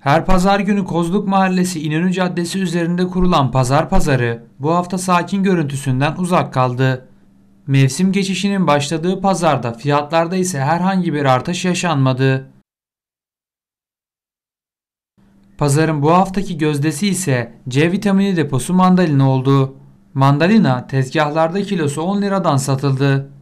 Her pazar günü Kozluk Mahallesi İnönü Caddesi üzerinde kurulan pazar pazarı bu hafta sakin görüntüsünden uzak kaldı. Mevsim geçişinin başladığı pazarda fiyatlarda ise herhangi bir artış yaşanmadı. Pazarın bu haftaki gözdesi ise C vitamini deposu mandalina oldu. Mandalina tezgahlarda kilosu 10 liradan satıldı.